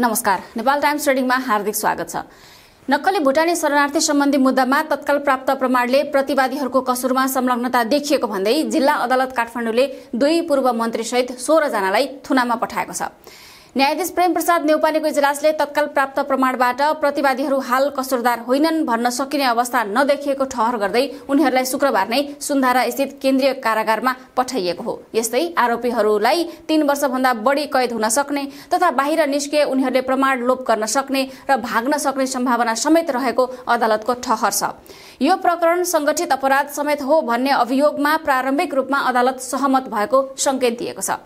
नमस्कार नेपाल टाइम्स रेडिङमा हार्दिक स्वागत छ नक्कली भुटानी शरणार्थी सम्बन्धी मुद्दामा तत्काल प्राप्त प्रमाणले प्रतिवादीहरूको कसुरमा संलग्नता देखिएको भन्दै जिल्ला अदालत काठमाडौँले दुई पूर्व मन्त्रीसहित सोह्रजनालाई थुनामा पठाएको छ न्यायाधीश प्रेम प्रसाद नेपालीको इजलासले तत्काल प्राप्त प्रमाणबाट प्रतिवादीहरू हाल कसुरदार होइनन् भन्न सकिने अवस्था नदेखिएको ठहर गर्दै उनीहरूलाई शुक्रबार नै सुन्धारा स्थित केन्द्रीय कारागारमा पठाइएको हो यस्तै आरोपीहरूलाई तीन वर्षभन्दा बढी कैद हुन सक्ने तथा बाहिर निस्किए उनीहरूले प्रमाण लोप गर्न सक्ने र भाग्न सक्ने सम्भावना समेत रहेको अदालतको ठहर छ यो प्रकरण संगठित अपराध समेत हो भन्ने अभियोगमा प्रारम्भिक रूपमा अदालत सहमत भएको संकेत दिएको छ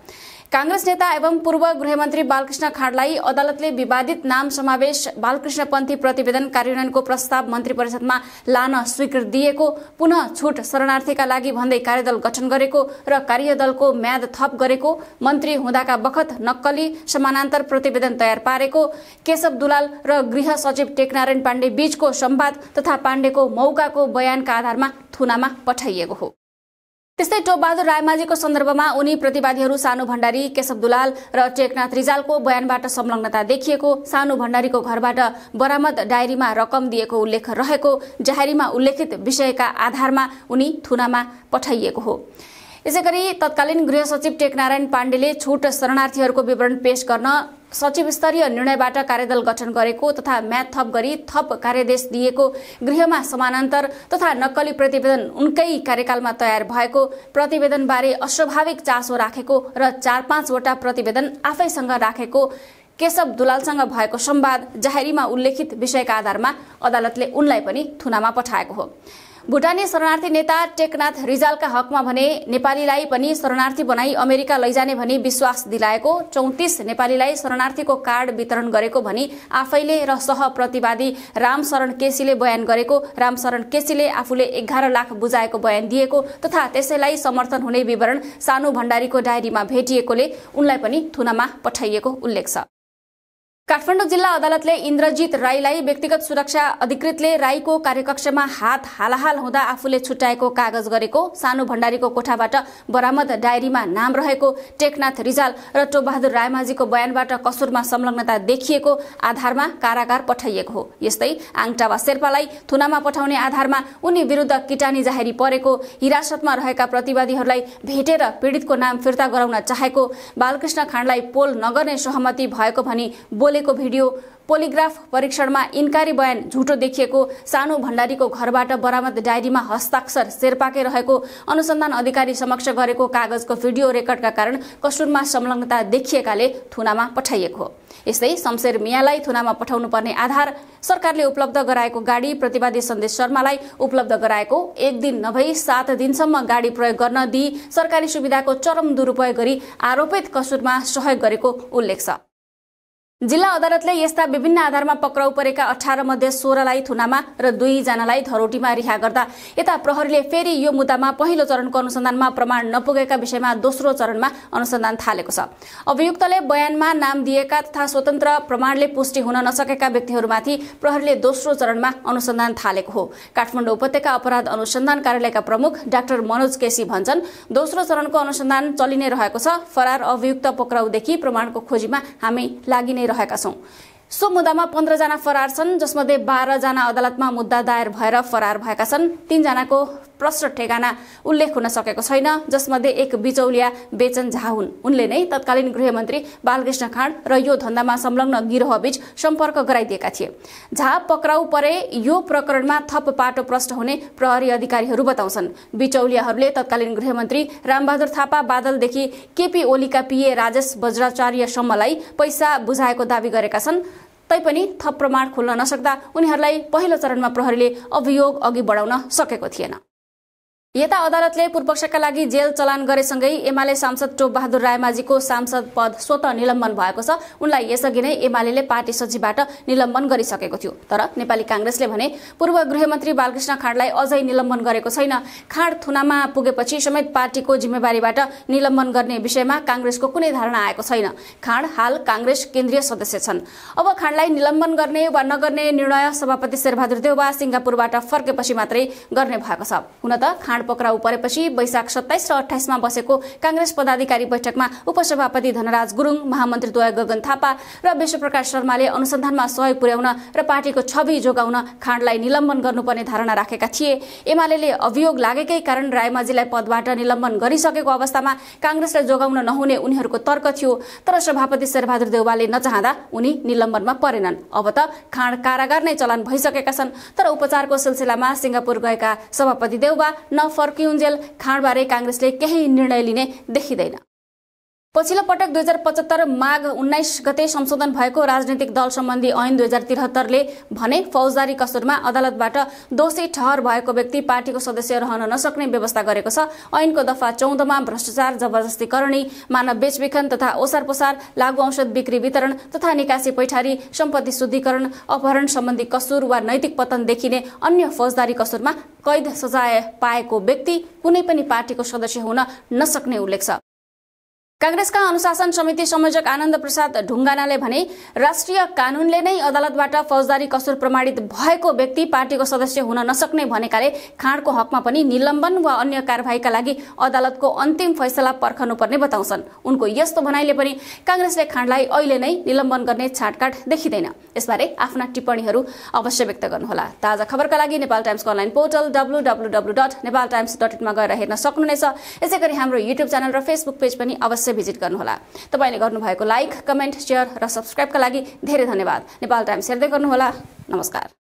काङ्ग्रेस नेता एवं पूर्व गृहमन्त्री बालकृष्ण खाँडलाई अदालतले विवादित नाम समावेश बालकृष्ण बालकृष्णपन्थी प्रतिवेदन कार्यान्वयनको प्रस्ताव मन्त्री परिषदमा लान स्वीकृत दिएको पुनः छुट शरणार्थीका लागि भन्दै कार्यदल गठन गरेको र कार्यदलको म्याद थप गरेको मन्त्री हुँदाका बखत नक्कली समानान्तर प्रतिवेदन तयार पारेको केशव दुलाल र गृह सचिव टेकनारायण पाण्डे बीचको सम्वाद तथा पाण्डेको मौकाको बयानका आधारमा थुनामा पठाइएको हो त्यस्तै टोपबहादुर रायमाझीको सन्दर्भमा उनी प्रतिवादीहरू सानु भण्डारी केशव दुलाल र टेकनाथ रिजालको बयानबाट संलग्नता देखिएको सानु भण्डारीको घरबाट बरामद डायरीमा रकम दिएको उल्लेख रहेको जाहेरीमा उल्लेखित विषयका आधारमा उनी थुनामा पठाइएको हो यसै गरी तत्कालीन गृह सचिव टेकनारायण पाण्डेले छुट शरणार्थीहरूको विवरण पेश गर्न सचिव स्तरीय निर्णयबाट कार्यदल गठन गरेको तथा म्याथ थप गरी थप कार्यदेश दिएको गृहमा समानान्तर तथा नक्कली प्रतिवेदन उनकै कार्यकालमा तयार भएको प्रतिवेदनबारे अस्वाभाविक चासो राखेको र चार पाँचवटा प्रतिवेदन आफैसँग राखेको केशव दुलालसँग भएको सम्वाद जाहेरीमा उल्लेखित विषयका आधारमा अदालतले उनलाई पनि थुनामा पठाएको हो भुटानी शरणार्थी नेता टेकनाथ रिजालका हकमा भने नेपालीलाई पनि शरणार्थी बनाई अमेरिका लैजाने भनी विश्वास दिलाएको चौतिस नेपालीलाई शरणार्थीको कार्ड वितरण गरेको भनी आफैले र सहप्रतिवादी रामशरण केसीले बयान गरेको रामशरण केसीले आफूले एघार लाख बुझाएको बयान दिएको तथा त्यसैलाई समर्थन हुने विवरण सानो भण्डारीको डायरीमा भेटिएकोले उनलाई पनि थुनामा पठाइएको उल्लेख छ काठमाडौँ जिल्ला अदालतले इन्द्रजित राईलाई व्यक्तिगत सुरक्षा अधिकृतले राईको कार्यकक्षमा हात हालाहाल हुँदा आफूले छुट्याएको कागज गरेको सानो भण्डारीको कोठाबाट बरामद डायरीमा नाम रहेको टेकनाथ रिजाल र टोबहादुर रायमाझीको बयानबाट कसुरमा संलग्नता देखिएको आधारमा कारागार पठाइएको हो यस्तै आङटावा शेर्पालाई थुनामा पठाउने आधारमा उनी विरूद्ध किटानी जाहेरी परेको हिरासतमा रहेका प्रतिवादीहरूलाई भेटेर पीडितको नाम फिर्ता गराउन चाहेको बालकृष्ण खाँडलाई पोल नगर्ने सहमति भएको भनी खोलेको भिडियो पोलिग्राफ परीक्षणमा इन्कारी बयान झुटो देखिएको सानो भण्डारीको घरबाट बरामद डायरीमा हस्ताक्षर शेर्पाकै रहेको अनुसन्धान अधिकारी समक्ष गरेको कागजको भिडियो रेकर्डका कारण कसुरमा संलग्नता देखिएकाले थुनामा पठाइएको हो यस्तै शमशेर मियालाई थुनामा पठाउनुपर्ने आधार सरकारले उपलब्ध गराएको गाडी प्रतिवादी सन्देश शर्मालाई उपलब्ध गराएको एक दिन नभई सात दिनसम्म गाडी प्रयोग गर्न दिई सरकारी सुविधाको चरम दुरूपयोग गरी आरोपित कसुरमा सहयोग गरेको उल्लेख छ जिल्ला अदालतले यस्ता विभिन्न आधारमा पक्राउ परेका अठार मध्ये सोह्रलाई थुनामा र दुईजनालाई धरोटीमा रिहा गर्दा यता प्रहरीले फेरि यो मुद्दामा पहिलो चरणको अनुसन्धानमा प्रमाण नपुगेका विषयमा दोस्रो चरणमा अनुसन्धान थालेको छ अभियुक्तले बयानमा नाम दिएका तथा स्वतन्त्र प्रमाणले पुष्टि हुन नसकेका व्यक्तिहरूमाथि प्रहरीले दोस्रो चरणमा अनुसन्धान थालेको हो काठमाडौँ उपत्यका अपराध अनुसन्धान कार्यालयका प्रमुख डाक्टर मनोज केसी भन्छन् दोस्रो चरणको अनुसन्धान चलि रहेको छ फरार अभियुक्त पक्राउदेखि प्रमाणको खोजीमा हामी लागि रहेका छौँ सो मुद्दामा पन्ध्रजना फरार छन् जसमध्ये बाह्रजना अदालतमा मुद्दा दायर भएर फरार भएका छन् तीनजनाको प्रष्ट ठेगाना उल्लेख हुन सकेको छैन जसमध्ये एक बिचौलिया बेचन झा हुन् उनले नै तत्कालीन गृहमन्त्री बालकृष्ण खाँड र यो धन्दामा संलग्न गिरोहबीच सम्पर्क गराइदिएका थिए झा पक्राउ परे यो प्रकरणमा थप पाटो प्रष्ट हुने प्रहरी अधिकारीहरू बताउँछन् बिचौलियाहरूले तत्कालीन गृहमन्त्री रामबहादुर थापा बादलदेखि केपी ओलीका पिए राजेश वज्राचार्यसम्मलाई पैसा बुझाएको दावी गरेका छन् तैपनि थप प्रमाण खोल्न नसक्दा उनीहरूलाई पहिलो चरणमा प्रहरीले अभियोग अघि बढाउन सकेको थिएन यता अदालतले पूर्वपक्षका लागि जेल चलान गरेसँगै एमाले सांसद टोपबहादुर रायमाझीको सांसद पद स्वत निलम्बन भएको छ उनलाई यसअघि नै एमाले पार्टी सचिवबाट निलम्बन गरिसकेको थियो तर नेपाली काङ्ग्रेसले भने पूर्व गृहमन्त्री बालकृष्ण खाँडलाई अझै निलम्बन गरेको छैन खाँड थुनामा पुगेपछि समेत पार्टीको जिम्मेवारीबाट निलम्बन गर्ने विषयमा काङ्ग्रेसको कुनै धारणा आएको छैन खाँड हाल काङ्ग्रेस केन्द्रीय सदस्य छन् अब खाँडलाई निलम्बन गर्ने वा नगर्ने निर्णय सभापति शेरबहादुर देउवा सिङ्गापुरबाट फर्केपछि मात्रै गर्ने भएको छ हुन त खाँड निर्माण पक्राउ परेपछि वैशाख सत्ताइस र अठाइसमा बसेको काङ्ग्रेस पदाधिकारी बैठकमा उपसभापति धनराज गुरुङ द्वय गगन थापा र विश्वप्रकाश शर्माले अनुसन्धानमा सहयोग पुर्याउन र पार्टीको छवि जोगाउन खाँडलाई निलम्बन गर्नुपर्ने धारणा राखेका थिए एमाले अभियोग लागेकै कारण रायमाझीलाई पदबाट निलम्बन गरिसकेको अवस्थामा काङ्ग्रेसलाई जोगाउन नहुने उनीहरूको तर्क थियो तर सभापति शेरबहादुर देउवाले नचाहँदा उनी निलम्बनमा परेनन् अब त खाँड कारागार नै चलान भइसकेका छन् तर उपचारको सिलसिलामा सिङ्गापुर गएका सभापति देउवा न फर्किउन्जेल खाँडबारे काङ्ग्रेसले केही निर्णय लिने देखिँदैन पछिल्लो पटक दुई हजार पचहत्तर माघ उन्नाइस गते संशोधन भएको राजनैतिक दल सम्बन्धी ऐन दुई हजार त्रिहत्तरले भने फौजदारी कसुरमा अदालतबाट दोषी ठहर भएको व्यक्ति पार्टीको सदस्य रहन नसक्ने व्यवस्था गरेको छ ऐनको दफा चौधमा भ्रष्टाचार जबरजस्ती करणी मानव बेचबिखन तथा ओसार पोसार लागू औषध बिक्री वितरण तथा निकासी पैठारी सम्पत्ति शुद्धिकरण अपहरण सम्बन्धी कसुर वा नैतिक पतन देखिने अन्य फौजदारी कसुरमा कैद सजाय पाएको व्यक्ति कुनै पनि पार्टीको सदस्य हुन नसक्ने उल्लेख छ काङ्ग्रेसका अनुशासन समिति संयोजक आनन्द प्रसाद ढुङ्गानाले भने राष्ट्रिय कानूनले नै अदालतबाट फौजदारी कसुर प्रमाणित भएको व्यक्ति पार्टीको सदस्य हुन नसक्ने भनेकाले खाँडको हकमा पनि निलम्बन वा अन्य कारवाहीका लागि अदालतको अन्तिम फैसला पर्खनुपर्ने बताउँछन् उनको यस्तो भनाइले पनि काङ्ग्रेसले खाँडलाई अहिले नै निलम्बन गर्ने छाटकाट देखिँदैन यसबारे आफ्ना टिप्पणीहरू अवश्य व्यक्त गर्नुहोला ताजा खबरका लागि नेपाल टाइम्सको online portal W W W dot Nepal times dot इनमा गएर हेर्न सक्नुहुनेछ यसै गरी हाम्रो युट्युब च्यानल र फेसबुक पेज पनि अवश्य अवश्य भिजिट गर्नुहोला तपाईँले गर्नुभएको लाइक कमेन्ट सेयर र सब्सक्राइबका लागि धेरै धन्यवाद नेपाल टाइम्स हेर्दै गर्नुहोला नमस्कार